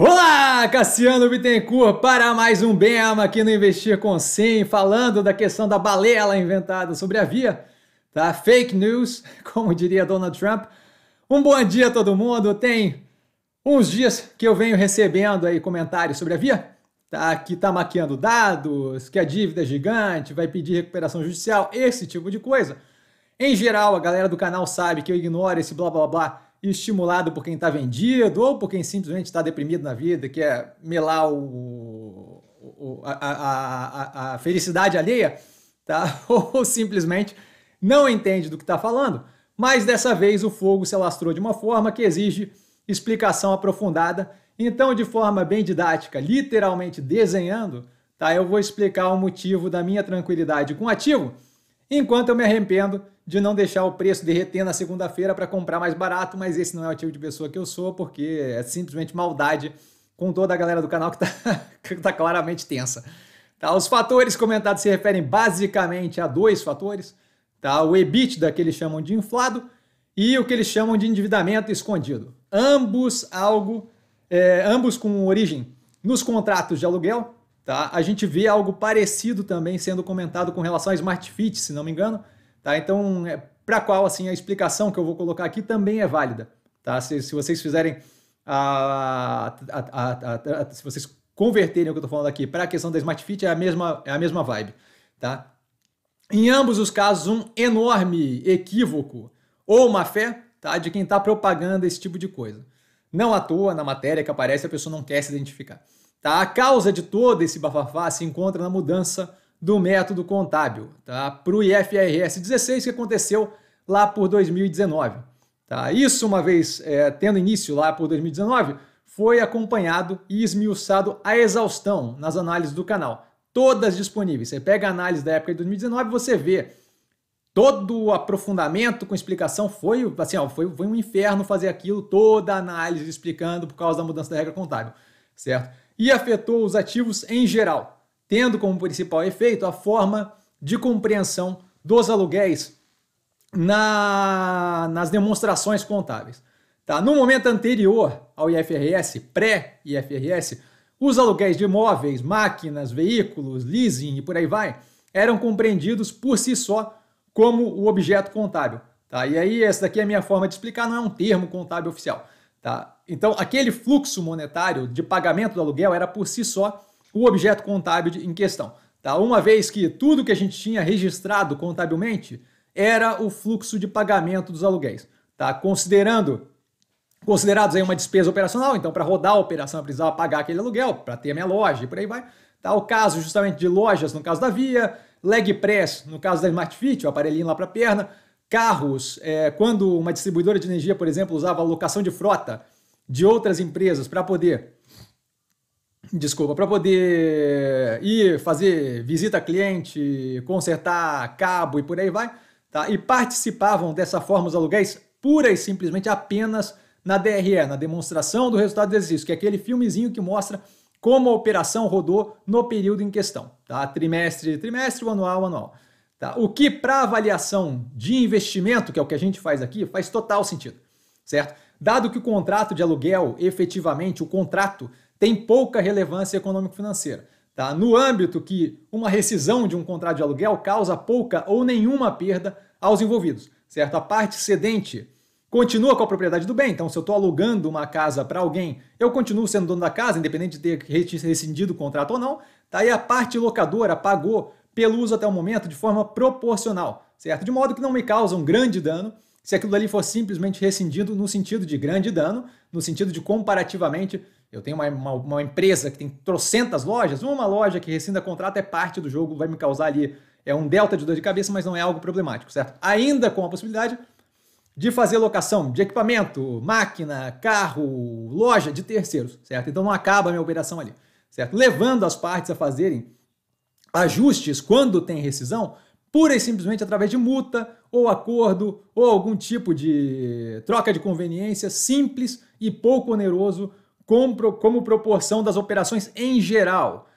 Olá, Cassiano Bittencourt para mais um BEMA aqui no Investir com Sim, falando da questão da balela inventada sobre a via, tá? Fake news, como diria Donald Trump. Um bom dia a todo mundo. Tem uns dias que eu venho recebendo aí comentários sobre a via, tá? Que tá maquiando dados, que a dívida é gigante, vai pedir recuperação judicial, esse tipo de coisa. Em geral, a galera do canal sabe que eu ignoro esse blá blá blá estimulado por quem está vendido ou por quem simplesmente está deprimido na vida, quer é melar o, o a, a, a, felicidade alheia, tá? ou simplesmente não entende do que está falando. Mas dessa vez o fogo se alastrou de uma forma que exige explicação aprofundada. Então, de forma bem didática, literalmente desenhando, tá? eu vou explicar o motivo da minha tranquilidade com o ativo Enquanto eu me arrependo de não deixar o preço derreter na segunda-feira para comprar mais barato, mas esse não é o tipo de pessoa que eu sou, porque é simplesmente maldade com toda a galera do canal que está tá claramente tensa. Tá, os fatores comentados se referem basicamente a dois fatores. Tá, o EBITDA, que eles chamam de inflado, e o que eles chamam de endividamento escondido. Ambos algo, é, ambos com origem nos contratos de aluguel, Tá? A gente vê algo parecido também sendo comentado com relação a Smart Fit, se não me engano. Tá? Então, é, para qual assim a explicação que eu vou colocar aqui também é válida. Tá? Se, se vocês fizerem a, a, a, se vocês converterem o que eu estou falando aqui para a questão da Smart Fit, é a mesma, é a mesma vibe. Tá? Em ambos os casos, um enorme equívoco ou uma fé tá? de quem está propagando esse tipo de coisa. Não à toa, na matéria que aparece, a pessoa não quer se identificar. Tá? A causa de todo esse bafafá se encontra na mudança do método contábil tá? para o IFRS 16, que aconteceu lá por 2019. Tá? Isso, uma vez é, tendo início lá por 2019, foi acompanhado e esmiuçado a exaustão nas análises do canal. Todas disponíveis. Você pega a análise da época de 2019, você vê todo o aprofundamento com explicação. Foi assim, ó, foi, foi um inferno fazer aquilo, toda a análise explicando por causa da mudança da regra contábil, certo? e afetou os ativos em geral, tendo como principal efeito a forma de compreensão dos aluguéis na, nas demonstrações contábeis. Tá? No momento anterior ao IFRS, pré-IFRS, os aluguéis de imóveis, máquinas, veículos, leasing e por aí vai, eram compreendidos por si só como o objeto contábil. Tá? E aí, essa daqui é a minha forma de explicar, não é um termo contábil oficial. Tá? Então, aquele fluxo monetário de pagamento do aluguel era por si só o objeto contábil em questão. Tá? Uma vez que tudo que a gente tinha registrado contabilmente era o fluxo de pagamento dos aluguéis. Tá? Considerando considerados aí uma despesa operacional, então para rodar a operação eu precisava pagar aquele aluguel, para ter a minha loja e por aí vai. Tá? O caso justamente de lojas, no caso da Via, leg press, no caso da Smart Fit, o aparelhinho lá para perna, Carros, é, quando uma distribuidora de energia, por exemplo, usava a locação de frota de outras empresas para poder desculpa, para poder ir fazer visita a cliente, consertar cabo e por aí vai, tá? E participavam dessa forma os aluguéis pura e simplesmente apenas na DRE, na demonstração do resultado do exercício, que é aquele filmezinho que mostra como a operação rodou no período em questão, tá? Trimestre, trimestre, anual, anual. Tá? O que para avaliação de investimento, que é o que a gente faz aqui, faz total sentido, certo? Dado que o contrato de aluguel, efetivamente, o contrato tem pouca relevância econômico-financeira. Tá? No âmbito que uma rescisão de um contrato de aluguel causa pouca ou nenhuma perda aos envolvidos, certo? A parte cedente continua com a propriedade do bem, então se eu estou alugando uma casa para alguém, eu continuo sendo dono da casa, independente de ter rescindido o contrato ou não, tá? e a parte locadora pagou pelo uso até o momento de forma proporcional, certo? De modo que não me causa um grande dano se aquilo ali for simplesmente rescindido no sentido de grande dano, no sentido de comparativamente, eu tenho uma, uma, uma empresa que tem trocentas lojas, uma loja que rescinda contrato é parte do jogo, vai me causar ali é um delta de dor de cabeça, mas não é algo problemático, certo? Ainda com a possibilidade de fazer locação de equipamento, máquina, carro, loja de terceiros, certo? Então não acaba a minha operação ali, certo? Levando as partes a fazerem ajustes quando tem rescisão, pura e simplesmente através de multa ou acordo ou algum tipo de troca de conveniência simples e pouco oneroso como, como proporção das operações em geral.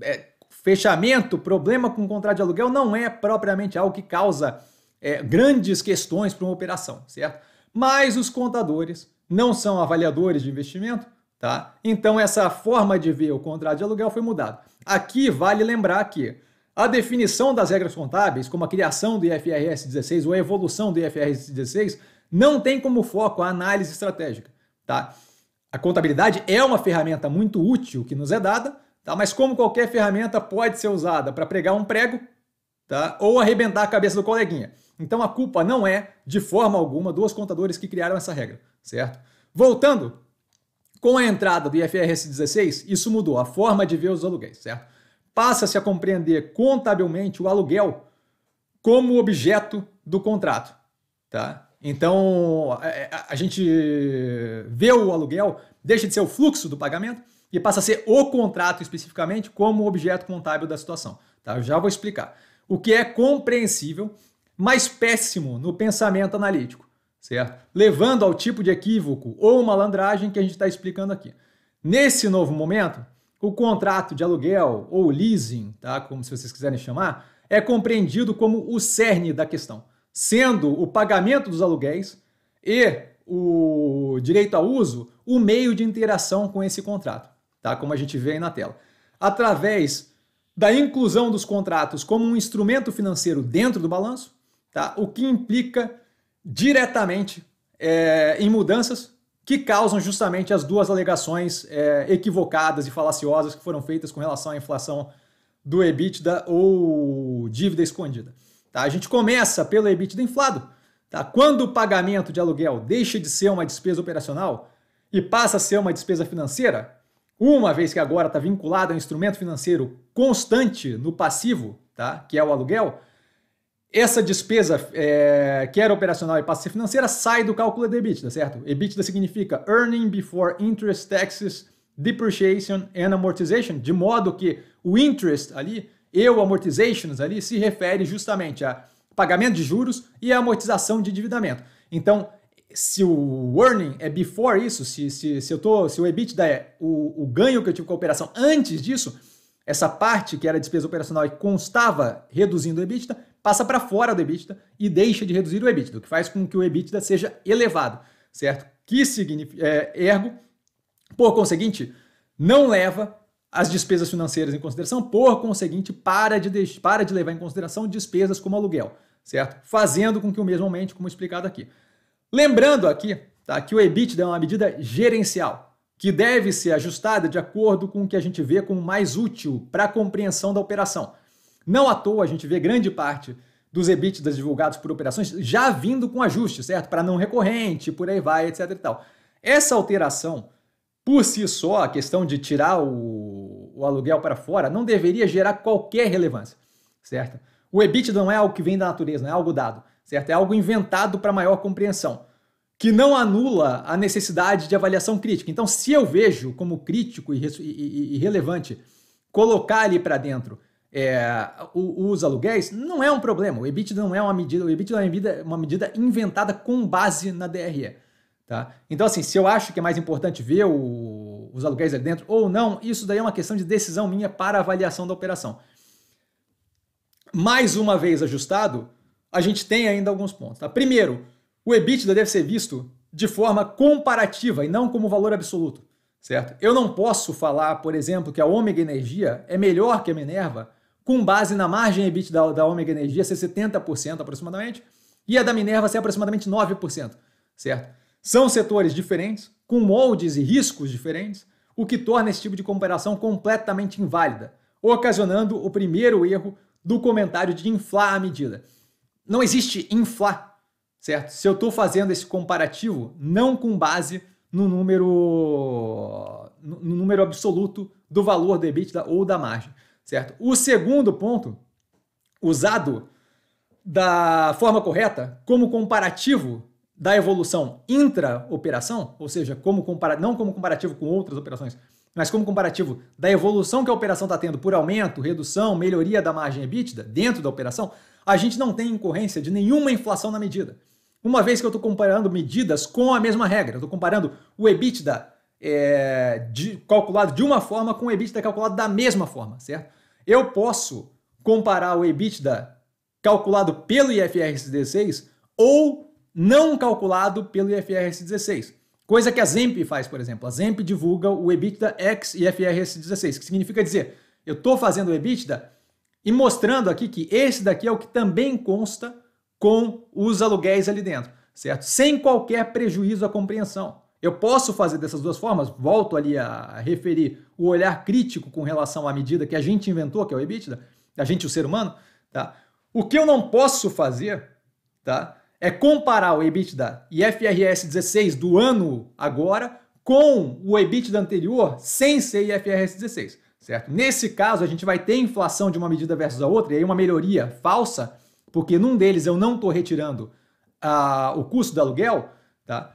É, fechamento, problema com o contrato de aluguel não é propriamente algo que causa é, grandes questões para uma operação, certo? Mas os contadores não são avaliadores de investimento, tá? Então essa forma de ver o contrato de aluguel foi mudada. Aqui vale lembrar que a definição das regras contábeis, como a criação do IFRS 16 ou a evolução do IFRS 16, não tem como foco a análise estratégica. Tá? A contabilidade é uma ferramenta muito útil que nos é dada, tá? mas como qualquer ferramenta pode ser usada para pregar um prego tá? ou arrebentar a cabeça do coleguinha. Então a culpa não é, de forma alguma, dos contadores que criaram essa regra, certo? Voltando com a entrada do IFRS 16, isso mudou a forma de ver os aluguéis, certo? Passa-se a compreender contabilmente o aluguel como objeto do contrato, tá? Então, a, gente vê o aluguel, deixa de ser o fluxo do pagamento e passa a ser o contrato especificamente como objeto contábil da situação, tá? Eu já vou explicar. O que é compreensível, mas péssimo no pensamento analítico certo? Levando ao tipo de equívoco ou malandragem que a gente está explicando aqui. Nesse novo momento, o contrato de aluguel ou leasing, tá? como se vocês quiserem chamar, é compreendido como o cerne da questão, sendo o pagamento dos aluguéis e o direito a uso o meio de interação com esse contrato, tá? como a gente vê aí na tela. Através da inclusão dos contratos como um instrumento financeiro dentro do balanço, tá? o que implica diretamente é, em mudanças que causam justamente as duas alegações é, equivocadas e falaciosas que foram feitas com relação à inflação do EBITDA ou dívida escondida. Tá? A gente começa pelo EBITDA inflado. Tá? Quando o pagamento de aluguel deixa de ser uma despesa operacional e passa a ser uma despesa financeira, uma vez que agora está vinculado a um instrumento financeiro constante no passivo, tá? que é o aluguel, essa despesa, é, era operacional e passa a ser financeira, sai do cálculo de EBITDA, certo? EBITDA significa Earning Before Interest, Taxes, Depreciation and Amortization, de modo que o interest ali, eu amortizations ali, se refere justamente a pagamento de juros e a amortização de endividamento. Então, se o earning é before isso, se, se, se, eu tô, se o EBITDA é o, o ganho que eu tive com a operação antes disso, essa parte que era despesa operacional e constava reduzindo o EBITDA, passa para fora do EBITDA e deixa de reduzir o EBITDA, o que faz com que o EBITDA seja elevado, certo? Que significa, é, ergo, por conseguinte, não leva as despesas financeiras em consideração, por conseguinte, para de, para de levar em consideração despesas como aluguel, certo? Fazendo com que o mesmo aumente, como explicado aqui. Lembrando aqui, tá, que o EBITDA é uma medida gerencial, que deve ser ajustada de acordo com o que a gente vê como mais útil para a compreensão da operação. Não à toa a gente vê grande parte dos EBITDAs divulgados por operações já vindo com ajuste, certo? Para não recorrente, por aí vai, etc e tal. Essa alteração, por si só, a questão de tirar o, o aluguel para fora, não deveria gerar qualquer relevância, certo? O EBITDA não é algo que vem da natureza, não é algo dado, certo? É algo inventado para maior compreensão que não anula a necessidade de avaliação crítica. Então, se eu vejo como crítico e, e, e relevante colocar ali para dentro é, os aluguéis, não é um problema. O EBITDA não é uma medida, o EBITDA é uma medida, inventada com base na DRE. Tá? Então, assim, se eu acho que é mais importante ver o, os aluguéis ali dentro ou não, isso daí é uma questão de decisão minha para avaliação da operação. Mais uma vez ajustado, a gente tem ainda alguns pontos. Tá? Primeiro, o EBITDA deve ser visto de forma comparativa e não como valor absoluto, certo? Eu não posso falar, por exemplo, que a Ômega Energia é melhor que a Minerva com base na margem EBITDA da, da Ômega Energia ser 70% aproximadamente e a da Minerva ser aproximadamente 9%, certo? São setores diferentes, com moldes e riscos diferentes, o que torna esse tipo de comparação completamente inválida, ocasionando o primeiro erro do comentário de inflar a medida. Não existe inflar certo? Se eu estou fazendo esse comparativo não com base no número no número absoluto do valor do EBITDA ou da margem, certo? O segundo ponto, usado da forma correta como comparativo da evolução intra-operação, ou seja, como compara não como comparativo com outras operações, mas como comparativo da evolução que a operação está tendo por aumento, redução, melhoria da margem EBITDA dentro da operação, a gente não tem incorrência de nenhuma inflação na medida. Uma vez que eu estou comparando medidas com a mesma regra, estou comparando o EBITDA é, de, calculado de uma forma com o EBITDA calculado da mesma forma, certo? Eu posso comparar o EBITDA calculado pelo IFRS 16 ou não calculado pelo IFRS 16. Coisa que a Zemp faz, por exemplo. A Zemp divulga o EBITDA ex IFRS 16, que significa dizer, eu estou fazendo o EBITDA e mostrando aqui que esse daqui é o que também consta com os aluguéis ali dentro, certo? Sem qualquer prejuízo à compreensão. Eu posso fazer dessas duas formas, volto ali a referir o olhar crítico com relação à medida que a gente inventou, que é o EBITDA, a gente, o ser humano, tá? O que eu não posso fazer, tá? é comparar o EBITDA e FRS 16 do ano agora com o EBITDA anterior sem ser IFRS 16, certo? Nesse caso, a gente vai ter inflação de uma medida versus a outra, e aí uma melhoria falsa, porque num deles eu não estou retirando a, o custo do aluguel, tá?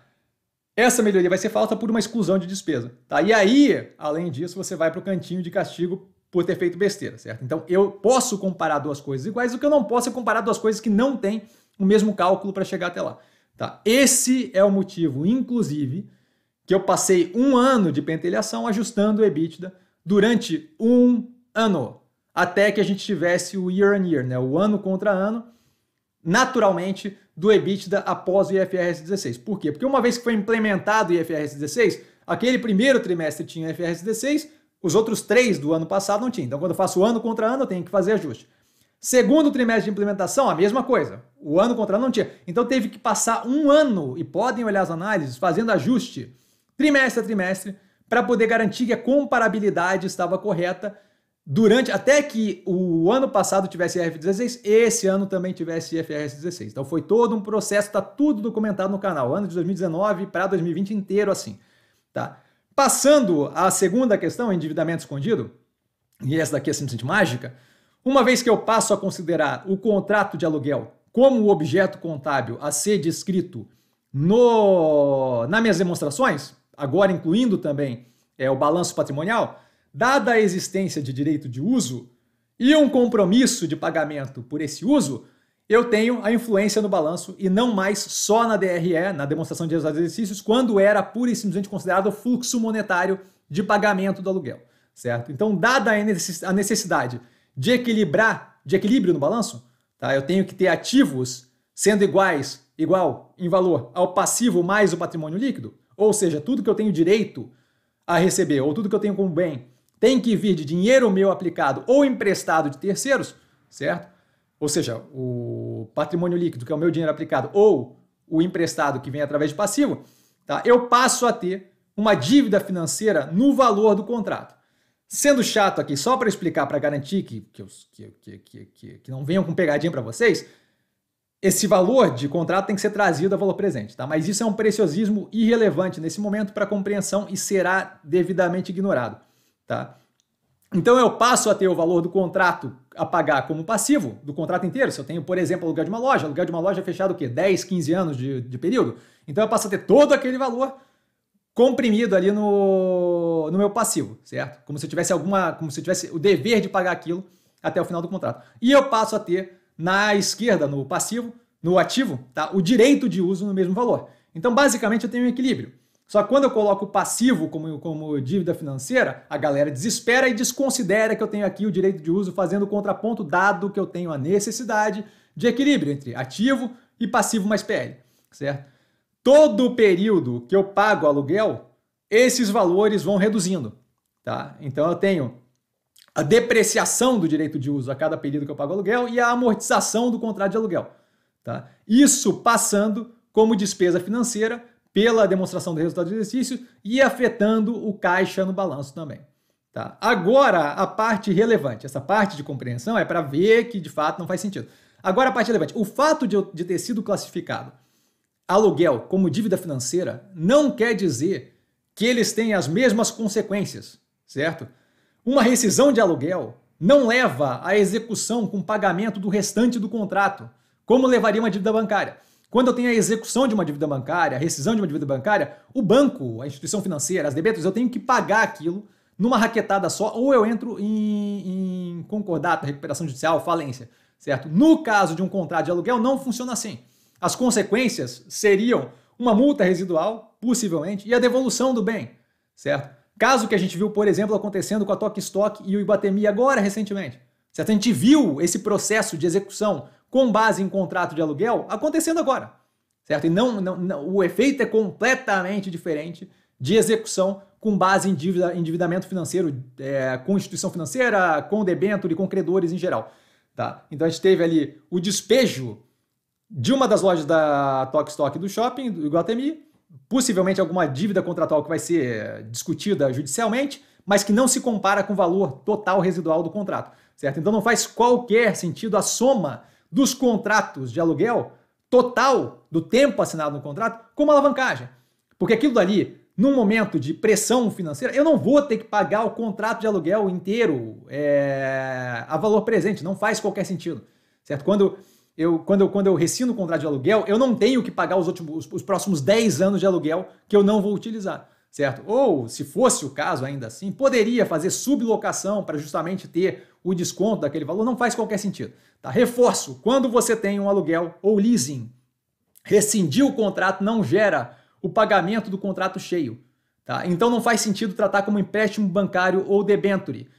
Essa melhoria vai ser falsa por uma exclusão de despesa, tá? E aí, além disso, você vai para o cantinho de castigo por ter feito besteira, certo? Então, eu posso comparar duas coisas iguais, o que eu não posso é comparar duas coisas que não têm o mesmo cálculo para chegar até lá. Tá? Esse é o motivo, inclusive, que eu passei um ano de pentelhação ajustando o EBITDA durante um ano, até que a gente tivesse o year on year, né? o ano contra ano, naturalmente, do EBITDA após o IFRS 16. Por quê? Porque uma vez que foi implementado o IFRS 16, aquele primeiro trimestre tinha o IFRS 16, os outros três do ano passado não tinham. Então, quando eu faço ano contra ano, eu tenho que fazer ajuste. Segundo trimestre de implementação, a mesma coisa. O ano contra não tinha. Então teve que passar um ano, e podem olhar as análises, fazendo ajuste trimestre a trimestre, para poder garantir que a comparabilidade estava correta durante até que o ano passado tivesse IFRS 16, esse ano também tivesse IFRS 16. Então foi todo um processo, está tudo documentado no canal, ano de 2019 para 2020 inteiro assim, tá? Passando à segunda questão, endividamento escondido, e essa daqui é simplesmente mágica, uma vez que eu passo a considerar o contrato de aluguel como objeto contábil a ser descrito no, nas minhas demonstrações, agora incluindo também é, o balanço patrimonial, dada a existência de direito de uso e um compromisso de pagamento por esse uso, eu tenho a influência no balanço e não mais só na DRE, na demonstração de resultados de exercícios, quando era pura e simplesmente considerado o fluxo monetário de pagamento do aluguel, certo? Então, dada a necessidade de equilibrar, de equilíbrio no balanço, tá? Eu tenho que ter ativos sendo iguais, igual em valor ao passivo mais o patrimônio líquido, ou seja, tudo que eu tenho direito a receber ou tudo que eu tenho como bem tem que vir de dinheiro meu aplicado ou emprestado de terceiros, certo? Ou seja, o patrimônio líquido, que é o meu dinheiro aplicado, ou o emprestado que vem através de passivo, tá? eu passo a ter uma dívida financeira no valor do contrato. Sendo chato aqui, só para explicar, para garantir que, que, que, que, que, que não venham com pegadinha para vocês, esse valor de contrato tem que ser trazido a valor presente, tá? Mas isso é um preciosismo irrelevante nesse momento para compreensão e será devidamente ignorado, tá? Então eu passo a ter o valor do contrato a pagar como passivo do contrato inteiro. Se eu tenho, por exemplo, aluguel de uma loja, aluguel de uma loja é fechado o quê? 10, 15 anos de, de período. Então eu passo a ter todo aquele valor comprimido ali no, no meu passivo, certo? Como se eu tivesse alguma. Como se eu tivesse o dever de pagar aquilo até o final do contrato. E eu passo a ter na esquerda, no passivo, no ativo, tá? o direito de uso no mesmo valor. Então, basicamente, eu tenho um equilíbrio. Só que quando eu coloco o passivo como, como dívida financeira, a galera desespera e desconsidera que eu tenho aqui o direito de uso, fazendo o contraponto dado que eu tenho a necessidade de equilíbrio entre ativo e passivo mais PL, certo? Todo período que eu pago aluguel, esses valores vão reduzindo. Tá? Então eu tenho a depreciação do direito de uso a cada período que eu pago aluguel e a amortização do contrato de aluguel. Tá? Isso passando como despesa financeira pela demonstração do resultado do exercício e afetando o caixa no balanço também. Tá? Agora, a parte relevante, essa parte de compreensão é para ver que de fato não faz sentido. Agora, a parte relevante: o fato de, eu, de ter sido classificado aluguel como dívida financeira não quer dizer que eles têm as mesmas consequências, certo? Uma rescisão de aluguel não leva à execução com pagamento do restante do contrato, como levaria uma dívida bancária. Quando eu tenho a execução de uma dívida bancária, a rescisão de uma dívida bancária, o banco, a instituição financeira, as debêntures, eu tenho que pagar aquilo numa raquetada só, ou eu entro em, em concordata, recuperação judicial, falência, certo? No caso de um contrato de aluguel, não funciona assim. As consequências seriam uma multa residual, possivelmente, e a devolução do bem, certo? Caso que a gente viu, por exemplo, acontecendo com a Toque Stock e o Ibatemi agora recentemente. Certo? A gente viu esse processo de execução com base em contrato de aluguel acontecendo agora. Certo? E não, não, não o efeito é completamente diferente de execução com base em dívida, endividamento financeiro é, com instituição financeira, com debênture, com credores em geral. Tá? Então a gente teve ali o despejo de uma das lojas da Tok Stock do shopping, do Iguatemi, possivelmente alguma dívida contratual que vai ser eh, discutida judicialmente, mas que não se compara com o valor total residual do contrato, certo? Então não faz qualquer sentido a soma dos contratos de aluguel total do tempo assinado no contrato como alavancagem. Porque aquilo dali, num momento de pressão financeira, eu não vou ter que pagar o contrato de aluguel inteiro é, a valor presente, não faz qualquer sentido, certo? Quando eu, quando, eu, quando eu recino o contrato de aluguel, eu não tenho que pagar os, últimos, os próximos 10 anos de aluguel que eu não vou utilizar, certo? Ou, se fosse o caso ainda assim, poderia fazer sublocação para justamente ter o desconto daquele valor, não faz qualquer sentido. Tá? Reforço, quando você tem um aluguel ou leasing, rescindir o contrato não gera o pagamento do contrato cheio. Tá? Então não faz sentido tratar como empréstimo bancário ou debenture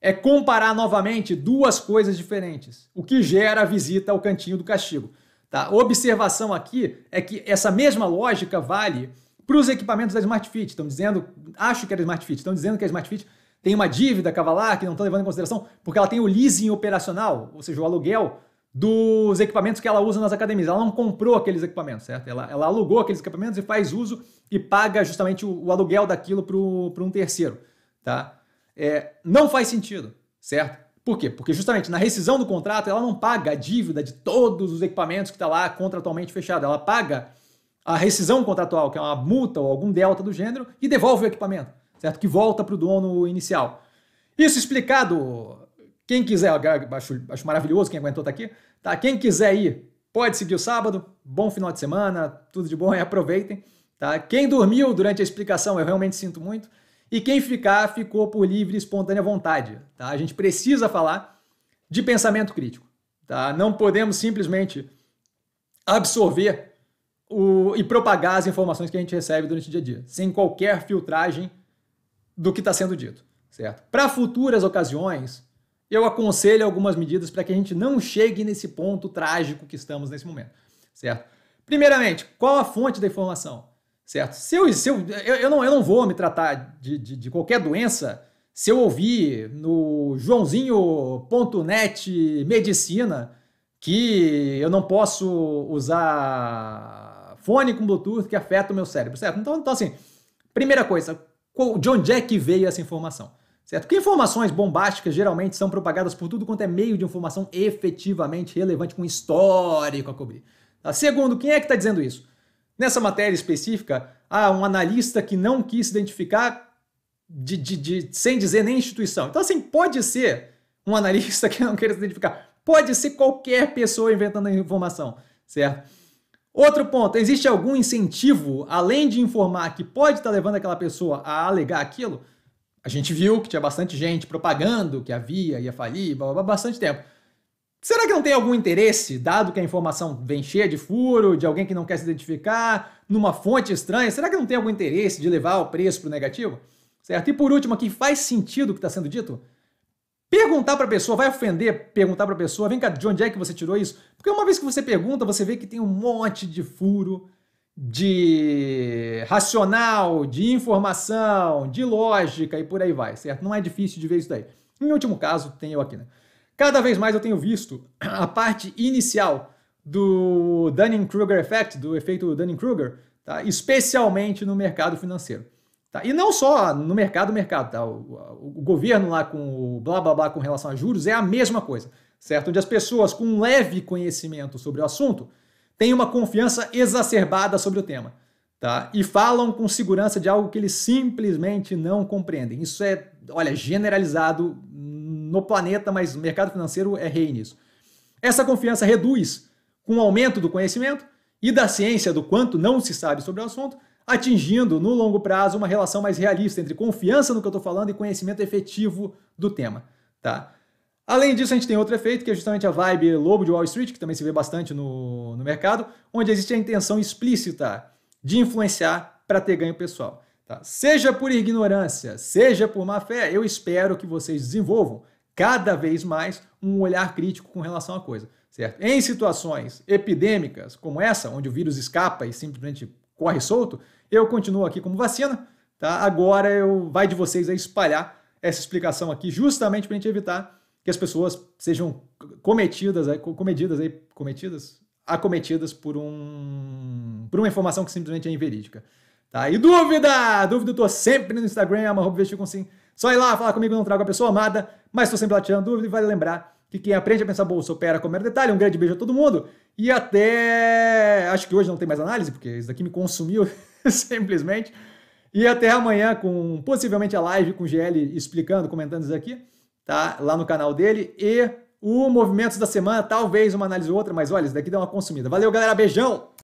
é comparar novamente duas coisas diferentes, o que gera a visita ao cantinho do castigo. Tá? Observação aqui é que essa mesma lógica vale para os equipamentos da Smart Fit. Estão dizendo, acho que era Smart Fit, estão dizendo que a Smart Fit tem uma dívida cavalar que não estão levando em consideração, porque ela tem o leasing operacional, ou seja, o aluguel dos equipamentos que ela usa nas academias. Ela não comprou aqueles equipamentos, certo? Ela, ela alugou aqueles equipamentos e faz uso e paga justamente o, o aluguel daquilo para um terceiro, tá? é, não faz sentido, certo? Por quê? Porque justamente na rescisão do contrato ela não paga a dívida de todos os equipamentos que está lá contratualmente fechado. Ela paga a rescisão contratual, que é uma multa ou algum delta do gênero, e devolve o equipamento, certo? Que volta para o dono inicial. Isso explicado, quem quiser, acho, acho maravilhoso quem aguentou estar tá aqui, tá? Quem quiser ir, pode seguir o sábado, bom final de semana, tudo de bom e aproveitem, tá? Quem dormiu durante a explicação, eu realmente sinto muito. E quem ficar, ficou por livre e espontânea vontade. Tá? A gente precisa falar de pensamento crítico. Tá? Não podemos simplesmente absorver o, e propagar as informações que a gente recebe durante o dia a dia, sem qualquer filtragem do que está sendo dito. certo? Para futuras ocasiões, eu aconselho algumas medidas para que a gente não chegue nesse ponto trágico que estamos nesse momento. certo? Primeiramente, qual a fonte da informação? certo? Se eu, se eu, eu, eu, não, eu não vou me tratar de, de, de qualquer doença se eu ouvir no joãozinho.net medicina que eu não posso usar fone com Bluetooth que afeta o meu cérebro, certo? Então, então assim, primeira coisa, de onde é que veio essa informação? Certo? Porque informações bombásticas geralmente são propagadas por tudo quanto é meio de informação efetivamente relevante com histórico a cobrir. Tá? Segundo, quem é que está dizendo isso? Nessa matéria específica, há um analista que não quis identificar de, de, de, sem dizer nem instituição. Então, assim, pode ser um analista que não queira se identificar. Pode ser qualquer pessoa inventando a informação, certo? Outro ponto, existe algum incentivo, além de informar, que pode estar levando aquela pessoa a alegar aquilo? A gente viu que tinha bastante gente propagando que havia, ia falir, blá, blá, blá, bastante tempo. Será que não tem algum interesse, dado que a informação vem cheia de furo, de alguém que não quer se identificar, numa fonte estranha? Será que não tem algum interesse de levar o preço para o negativo? Certo? E por último, aqui faz sentido o que está sendo dito? Perguntar para a pessoa, vai ofender perguntar para a pessoa, vem cá, de onde é que você tirou isso? Porque uma vez que você pergunta, você vê que tem um monte de furo, de racional, de informação, de lógica e por aí vai, certo? Não é difícil de ver isso daí. Em último caso, tem eu aqui, né? Cada vez mais eu tenho visto a parte inicial do Dunning-Kruger Effect, do efeito Dunning-Kruger, tá? especialmente no mercado financeiro. Tá? E não só no mercado, mercado. Tá? O, o, governo lá com o blá blá blá com relação a juros é a mesma coisa, certo? Onde as pessoas com um leve conhecimento sobre o assunto têm uma confiança exacerbada sobre o tema. Tá? E falam com segurança de algo que eles simplesmente não compreendem. Isso é, olha, generalizado no planeta, mas o mercado financeiro é rei nisso. Essa confiança reduz com o aumento do conhecimento e da ciência do quanto não se sabe sobre o assunto, atingindo no longo prazo uma relação mais realista entre confiança no que eu estou falando e conhecimento efetivo do tema. Tá? Além disso, a gente tem outro efeito, que é justamente a vibe lobo de Wall Street, que também se vê bastante no, no mercado, onde existe a intenção explícita de influenciar para ter ganho pessoal. Tá? Seja por ignorância, seja por má fé, eu espero que vocês desenvolvam cada vez mais um olhar crítico com relação à coisa, certo? Em situações epidêmicas como essa, onde o vírus escapa e simplesmente corre solto, eu continuo aqui como vacina, tá? Agora eu vai de vocês a espalhar essa explicação aqui justamente para a gente evitar que as pessoas sejam cometidas, comedidas, cometidas, acometidas por um por uma informação que simplesmente é inverídica. Tá? E dúvida! Dúvida eu tô sempre no Instagram, arroba vestir com sim. Só ir lá, falar comigo, não trago a pessoa amada. Mas estou sempre lá tirando dúvida, vale lembrar que quem aprende a pensar bolsa opera com o mero detalhe. Um grande beijo a todo mundo e até. Acho que hoje não tem mais análise, porque isso daqui me consumiu simplesmente. E até amanhã com possivelmente a live com o GL explicando, comentando isso aqui, tá? Lá no canal dele. E o Movimentos da Semana, talvez uma análise ou outra, mas olha, isso daqui dá uma consumida. Valeu, galera. Beijão!